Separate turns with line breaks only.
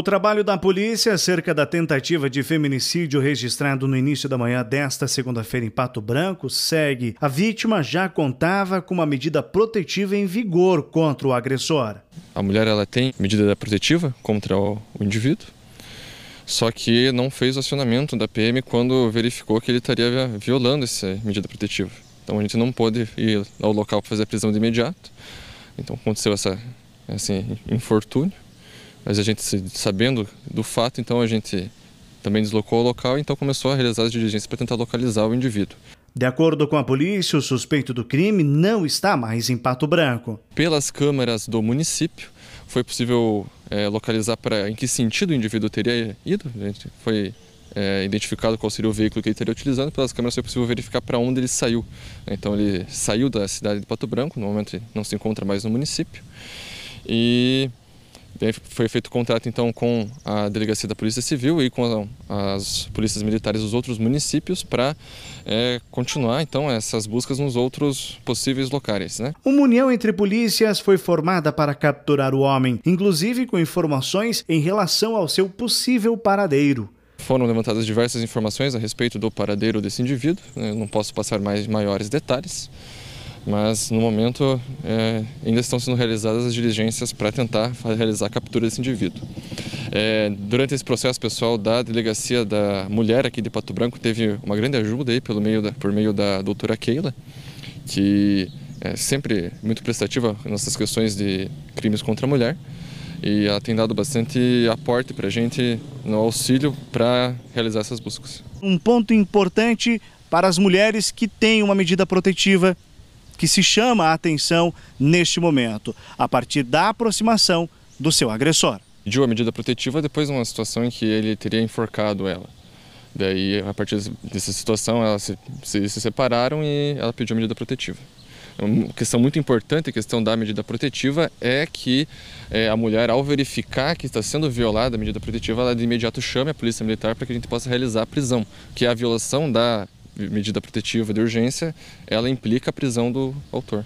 O trabalho da polícia é acerca da tentativa de feminicídio registrado no início da manhã desta segunda-feira em Pato Branco segue. A vítima já contava com uma medida protetiva em vigor contra o agressor.
A mulher ela tem medida protetiva contra o indivíduo, só que não fez o acionamento da PM quando verificou que ele estaria violando essa medida protetiva. Então a gente não pôde ir ao local para fazer a prisão de imediato. Então aconteceu essa, esse infortúnio. Mas a gente, sabendo do fato, então a gente também deslocou o local e então começou a realizar as diligências para tentar localizar o indivíduo.
De acordo com a polícia, o suspeito do crime não está mais em Pato Branco.
Pelas câmeras do município, foi possível é, localizar para em que sentido o indivíduo teria ido. Foi é, identificado qual seria o veículo que ele teria utilizado. Pelas câmeras foi possível verificar para onde ele saiu. Então ele saiu da cidade de Pato Branco, no momento não se encontra mais no município. E foi feito contrato então com a delegacia da Polícia Civil e com as polícias militares dos outros municípios para é, continuar então essas buscas nos outros possíveis locais. Né?
Uma união entre polícias foi formada para capturar o homem, inclusive com informações em relação
ao seu possível paradeiro. Foram levantadas diversas informações a respeito do paradeiro desse indivíduo, Eu né? não posso passar mais maiores detalhes mas no momento é, ainda estão sendo realizadas as diligências para tentar realizar a captura desse indivíduo. É, durante esse processo, pessoal da delegacia da mulher aqui de Pato Branco teve uma grande ajuda aí pelo meio da, por meio da doutora Keila, que é sempre muito prestativa nessas questões de crimes contra a mulher e ela tem dado bastante aporte para a gente no auxílio para realizar essas buscas.
Um ponto importante para as mulheres que têm uma medida protetiva que se chama a atenção neste momento, a partir da aproximação do seu agressor.
Pediu a medida protetiva, depois uma situação em que ele teria enforcado ela. Daí, a partir dessa situação, elas se, se, se separaram e ela pediu a medida protetiva. Uma questão muito importante, a questão da medida protetiva, é que é, a mulher, ao verificar que está sendo violada a medida protetiva, ela de imediato chame a polícia militar para que a gente possa realizar a prisão, que é a violação da medida protetiva de urgência, ela implica a prisão do autor.